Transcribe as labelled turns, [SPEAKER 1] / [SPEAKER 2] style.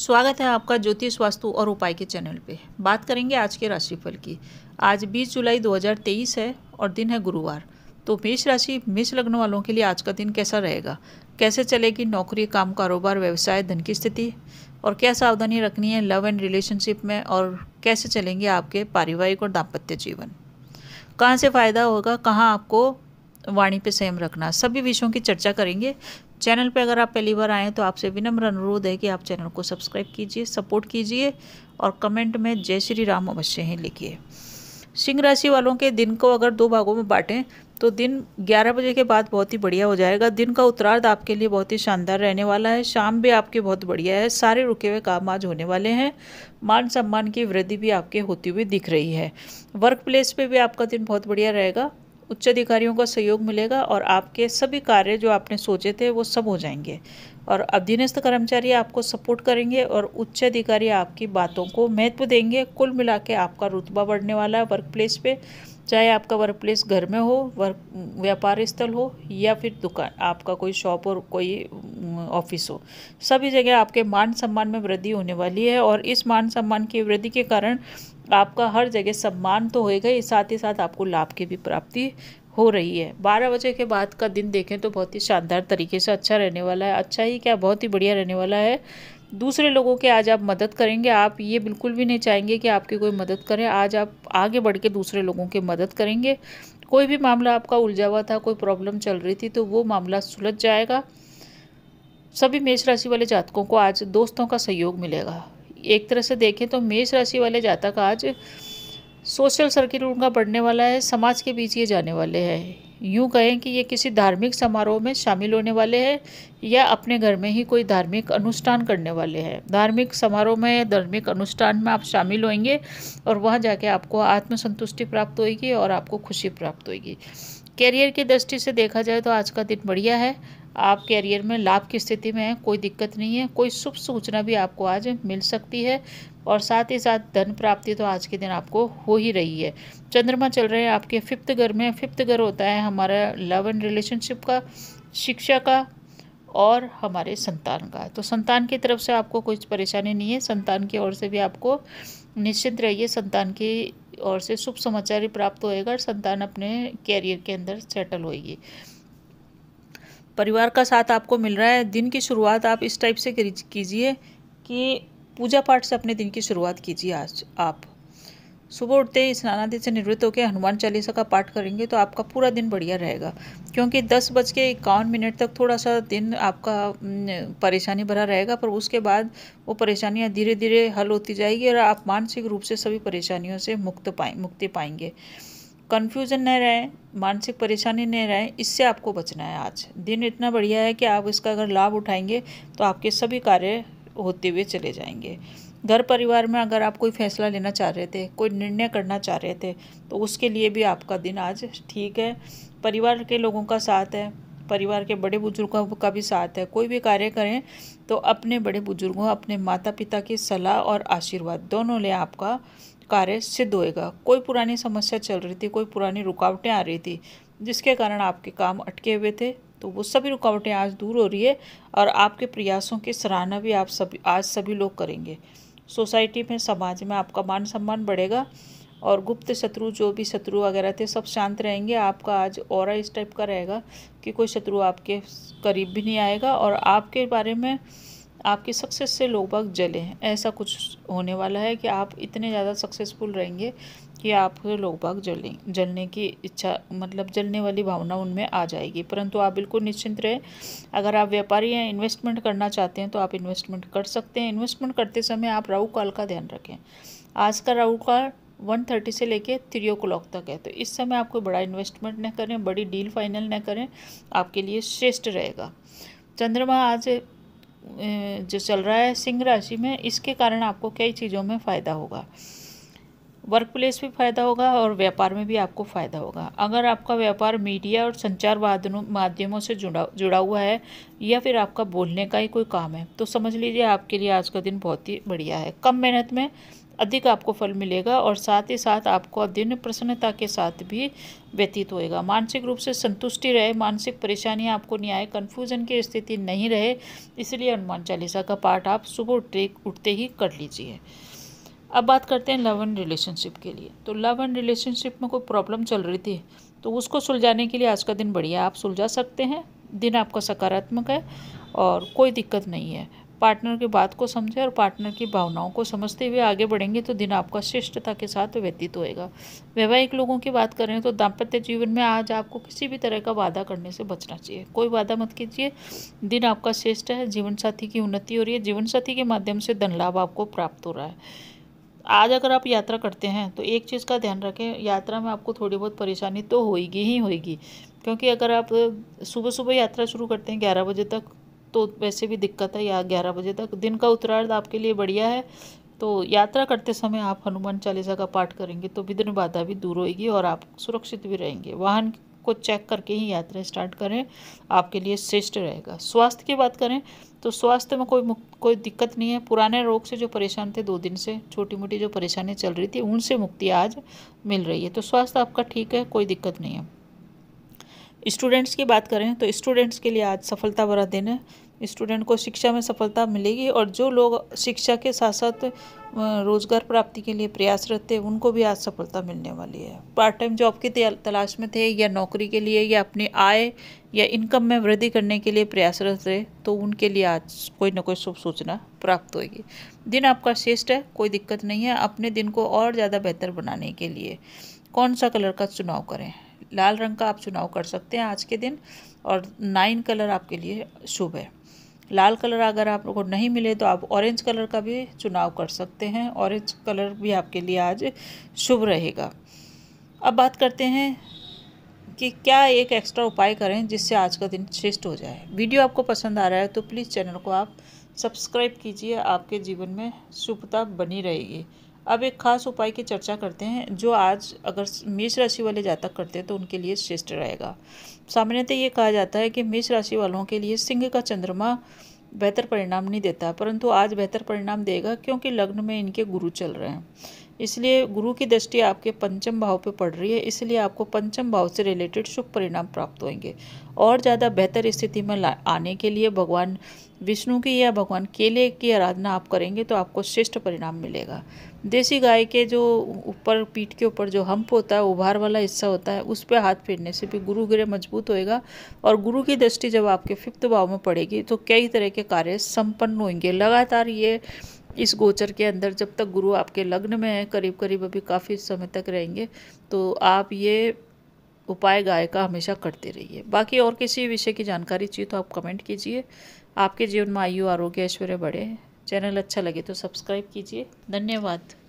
[SPEAKER 1] स्वागत है आपका ज्योतिष वास्तु और उपाय के चैनल पे बात करेंगे आज के राशिफल की आज 20 जुलाई 2023 है और दिन है गुरुवार तो मेष राशि मेष लग्न वालों के लिए आज का दिन कैसा रहेगा कैसे चलेगी नौकरी काम कारोबार व्यवसाय धन की स्थिति और क्या सावधानी रखनी है लव एंड रिलेशनशिप में और कैसे चलेंगे आपके पारिवारिक और दाम्पत्य जीवन कहाँ से फ़ायदा होगा कहाँ आपको वाणी पे संयम रखना सभी विषयों की चर्चा करेंगे चैनल पर अगर आप पहली बार आएँ तो आपसे विनम्र अनुरोध है कि आप चैनल को सब्सक्राइब कीजिए सपोर्ट कीजिए और कमेंट में जय श्री राम अवश्य ही लिखिए सिंह राशि वालों के दिन को अगर दो भागों में बांटें तो दिन 11 बजे के बाद बहुत ही बढ़िया हो जाएगा दिन का उत्तरार्ध आपके लिए बहुत ही शानदार रहने वाला है शाम भी आपके बहुत बढ़िया है सारे रुके हुए काम आज होने वाले हैं मान सम्मान की वृद्धि भी आपके होती हुई दिख रही है वर्क प्लेस पर भी आपका दिन बहुत बढ़िया रहेगा उच्च अधिकारियों का सहयोग मिलेगा और आपके सभी कार्य जो आपने सोचे थे वो सब हो जाएंगे और अधीनस्थ कर्मचारी आपको सपोर्ट करेंगे और उच्च अधिकारी आपकी बातों को महत्व देंगे कुल मिला के आपका रुतबा बढ़ने वाला है वर्क प्लेस पर चाहे आपका वर्क प्लेस घर में हो वर्क व्यापार स्थल हो या फिर दुकान आपका कोई शॉप और कोई ऑफिस हो सभी जगह आपके मान सम्मान में वृद्धि होने वाली है और इस मान सम्मान की वृद्धि के कारण आपका हर जगह सम्मान तो होएगा ही साथ ही साथ आपको लाभ की भी प्राप्ति हो रही है बारह बजे के बाद का दिन देखें तो बहुत ही शानदार तरीके से अच्छा रहने वाला है अच्छा ही क्या बहुत ही बढ़िया रहने वाला है दूसरे लोगों के आज आप मदद करेंगे आप ये बिल्कुल भी नहीं चाहेंगे कि आपकी कोई मदद करे आज आप आगे बढ़ के दूसरे लोगों की मदद करेंगे कोई भी मामला आपका उलझा हुआ था कोई प्रॉब्लम चल रही थी तो वो मामला सुलझ जाएगा सभी मेष राशि वाले जातकों को आज दोस्तों का सहयोग मिलेगा एक तरह से देखें तो मेष राशि वाले जातक आज सोशल सर्किल उनका बढ़ने वाला है समाज के बीच ये जाने वाले हैं यूँ कहें कि ये किसी धार्मिक समारोह में शामिल होने वाले हैं या अपने घर में ही कोई धार्मिक अनुष्ठान करने वाले हैं धार्मिक समारोह में धार्मिक अनुष्ठान में आप शामिल होंगे और वहाँ जाके आपको आत्मसंतुष्टि प्राप्त होगी और आपको खुशी प्राप्त होगी कैरियर की दृष्टि से देखा जाए तो आज का दिन बढ़िया है आप कैरियर में लाभ की स्थिति में हैं कोई दिक्कत नहीं है कोई शुभ सूचना भी आपको आज मिल सकती है और साथ ही साथ धन प्राप्ति तो आज के दिन आपको हो ही रही है चंद्रमा चल रहे हैं आपके फिफ्थ घर में फिफ्थ घर होता है हमारा लव एंड रिलेशनशिप का शिक्षा का और हमारे संतान का तो संतान की तरफ से आपको कुछ परेशानी नहीं है संतान की ओर से भी आपको निश्चिंत रहिए संतान की और से शुभ समाचार ही प्राप्त होएगा और संतान अपने कैरियर के अंदर सेटल होएगी परिवार का साथ आपको मिल रहा है दिन की शुरुआत आप इस टाइप से कीजिए कि पूजा पाठ से अपने दिन की शुरुआत कीजिए आज आप सुबह उठते ही आदि से निवृत्त होकर हनुमान चालीसा का पाठ करेंगे तो आपका पूरा दिन बढ़िया रहेगा क्योंकि दस बज के इक्यावन मिनट तक थोड़ा सा दिन आपका परेशानी भरा रहेगा पर उसके बाद वो परेशानियाँ धीरे धीरे हल होती जाएगी और आप मानसिक रूप से सभी परेशानियों से मुक्त पाए मुक्ति पाएंगे कन्फ्यूजन नहीं रहे मानसिक परेशानी नहीं रहे इससे आपको बचना है आज दिन इतना बढ़िया है कि आप इसका अगर लाभ उठाएंगे तो आपके सभी कार्य होते हुए चले जाएंगे घर परिवार में अगर आप कोई फैसला लेना चाह रहे थे कोई निर्णय करना चाह रहे थे तो उसके लिए भी आपका दिन आज ठीक है परिवार के लोगों का साथ है परिवार के बड़े बुजुर्गों का भी साथ है कोई भी कार्य करें तो अपने बड़े बुजुर्गों अपने माता पिता की सलाह और आशीर्वाद दोनों लें आपका कार्य सिद्ध होएगा कोई पुरानी समस्या चल रही थी कोई पुरानी रुकावटें आ रही थी जिसके कारण आपके काम अटके हुए थे तो वो सभी रुकावटें आज दूर हो रही है और आपके प्रयासों की सराहना भी आप सभी आज सभी लोग करेंगे सोसाइटी में समाज में आपका मान सम्मान बढ़ेगा और गुप्त शत्रु जो भी शत्रु वगैरह थे सब शांत रहेंगे आपका आज और इस टाइप का रहेगा कि कोई शत्रु आपके करीब भी नहीं आएगा और आपके बारे में आपकी सक्सेस से लोग बाग जले हैं ऐसा कुछ होने वाला है कि आप इतने ज़्यादा सक्सेसफुल रहेंगे कि आप लोग बाग जलें जलने की इच्छा मतलब जलने वाली भावना उनमें आ जाएगी परंतु आप बिल्कुल निश्चिंत रहें अगर आप व्यापारी हैं इन्वेस्टमेंट करना चाहते हैं तो आप इन्वेस्टमेंट कर सकते हैं इन्वेस्टमेंट करते समय आप राहु काल का ध्यान रखें आज का राहु काल वन थर्टी से लेके थ्री ओ क्लॉक तक है तो इस समय आप कोई बड़ा इन्वेस्टमेंट न करें बड़ी डील फाइनल न करें आपके लिए श्रेष्ठ रहेगा चंद्रमा आज जो चल रहा है सिंह राशि में इसके कारण आपको कई चीज़ों में फ़ायदा होगा वर्क प्लेस भी फ़ायदा होगा और व्यापार में भी आपको फ़ायदा होगा अगर आपका व्यापार मीडिया और संचार माध्यमों से जुड़ा जुड़ा हुआ है या फिर आपका बोलने का ही कोई काम है तो समझ लीजिए आपके लिए आज का दिन बहुत ही बढ़िया है कम मेहनत में अधिक आपको फल मिलेगा और साथ ही साथ आपको दिन प्रसन्नता के साथ भी व्यतीत होएगा मानसिक रूप से संतुष्टि रहे मानसिक परेशानियां आपको नहीं आए कन्फ्यूज़न की स्थिति नहीं रहे इसलिए हनुमान चालीसा का पाठ आप सुबह उठते उठते ही कर लीजिए अब बात करते हैं लव एंड रिलेशनशिप के लिए तो लव एंड रिलेशनशिप में कोई प्रॉब्लम चल रही थी तो उसको सुलझाने के लिए आज का दिन बढ़िया आप सुलझा सकते हैं दिन आपका सकारात्मक है और कोई दिक्कत नहीं है पार्टनर की बात को समझें और पार्टनर की भावनाओं को समझते हुए आगे बढ़ेंगे तो दिन आपका श्रेष्ठता के साथ व्यतीत होएगा वैवाहिक लोगों की बात करें तो दाम्पत्य जीवन में आज आपको किसी भी तरह का वादा करने से बचना चाहिए कोई वादा मत कीजिए दिन आपका श्रेष्ठ है जीवन साथी की उन्नति हो रही है जीवन साथी के माध्यम से धन लाभ आपको प्राप्त हो रहा है आज अगर आप यात्रा करते हैं तो एक चीज़ का ध्यान रखें यात्रा में आपको थोड़ी बहुत परेशानी तो होएगी ही होएगी क्योंकि अगर आप सुबह सुबह यात्रा शुरू करते हैं ग्यारह बजे तक तो वैसे भी दिक्कत है या ग्यारह बजे तक दिन का उत्तरार्ध आपके लिए बढ़िया है तो यात्रा करते समय आप हनुमान चालीसा का पाठ करेंगे तो विघ्न बाधा भी दूर होगी और आप सुरक्षित भी रहेंगे वाहन को चेक करके ही यात्रा स्टार्ट करें आपके लिए श्रेष्ठ रहेगा स्वास्थ्य की बात करें तो स्वास्थ्य में कोई कोई दिक्कत नहीं है पुराने रोग से जो परेशान थे दो दिन से छोटी मोटी जो परेशानी चल रही थी उनसे मुक्ति आज मिल रही है तो स्वास्थ्य आपका ठीक है कोई दिक्कत नहीं है स्टूडेंट्स की बात करें तो स्टूडेंट्स के लिए आज सफलता भरा दिन है स्टूडेंट को शिक्षा में सफलता मिलेगी और जो लोग शिक्षा के साथ साथ रोज़गार प्राप्ति के लिए प्रयासरत थे उनको भी आज सफलता मिलने वाली है पार्ट टाइम जॉब की तलाश में थे या नौकरी के लिए या अपने आय या इनकम में वृद्धि करने के लिए प्रयासरत रहे तो उनके लिए आज कोई ना कोई शुभ सूचना प्राप्त होगी दिन आपका श्रेष्ठ है कोई दिक्कत नहीं है अपने दिन को और ज़्यादा बेहतर बनाने के लिए कौन सा कलर का चुनाव करें लाल रंग का आप चुनाव कर सकते हैं आज के दिन और नाइन कलर आपके लिए शुभ है लाल कलर अगर आप को नहीं मिले तो आप ऑरेंज कलर का भी चुनाव कर सकते हैं ऑरेंज कलर भी आपके लिए आज शुभ रहेगा अब बात करते हैं कि क्या एक एक्स्ट्रा उपाय करें जिससे आज का दिन श्रेष्ठ हो जाए वीडियो आपको पसंद आ रहा है तो प्लीज़ चैनल को आप सब्सक्राइब कीजिए आपके जीवन में शुभता बनी रहेगी अब एक खास उपाय की चर्चा करते हैं जो आज अगर मेष राशि वाले जातक करते हैं तो उनके लिए श्रेष्ठ रहेगा सामान्यतः ये कहा जाता है कि मेष राशि वालों के लिए सिंह का चंद्रमा बेहतर परिणाम नहीं देता परंतु आज बेहतर परिणाम देगा क्योंकि लग्न में इनके गुरु चल रहे हैं इसलिए गुरु की दृष्टि आपके पंचम भाव पे पड़ रही है इसलिए आपको पंचम भाव से रिलेटेड शुभ परिणाम प्राप्त होंगे और ज़्यादा बेहतर स्थिति में आने के लिए भगवान विष्णु की या भगवान केले की आराधना आप करेंगे तो आपको श्रेष्ठ परिणाम मिलेगा देसी गाय के जो ऊपर पीठ के ऊपर जो हम्प होता है उभार वाला हिस्सा होता है उस पर हाथ फेरने से भी गुरु ग्रह मजबूत होएगा और गुरु की दृष्टि जब आपके फिफ्थ भाव में पड़ेगी तो कई तरह के कार्य संपन्न होंगे लगातार ये इस गोचर के अंदर जब तक गुरु आपके लग्न में है करीब करीब अभी काफ़ी समय तक रहेंगे तो आप ये उपाय गाय का हमेशा करते रहिए बाकी और किसी विषय की जानकारी चाहिए तो आप कमेंट कीजिए आपके जीवन में आयु आरोग्य ऐश्वर्य बढ़े चैनल अच्छा लगे तो सब्सक्राइब कीजिए धन्यवाद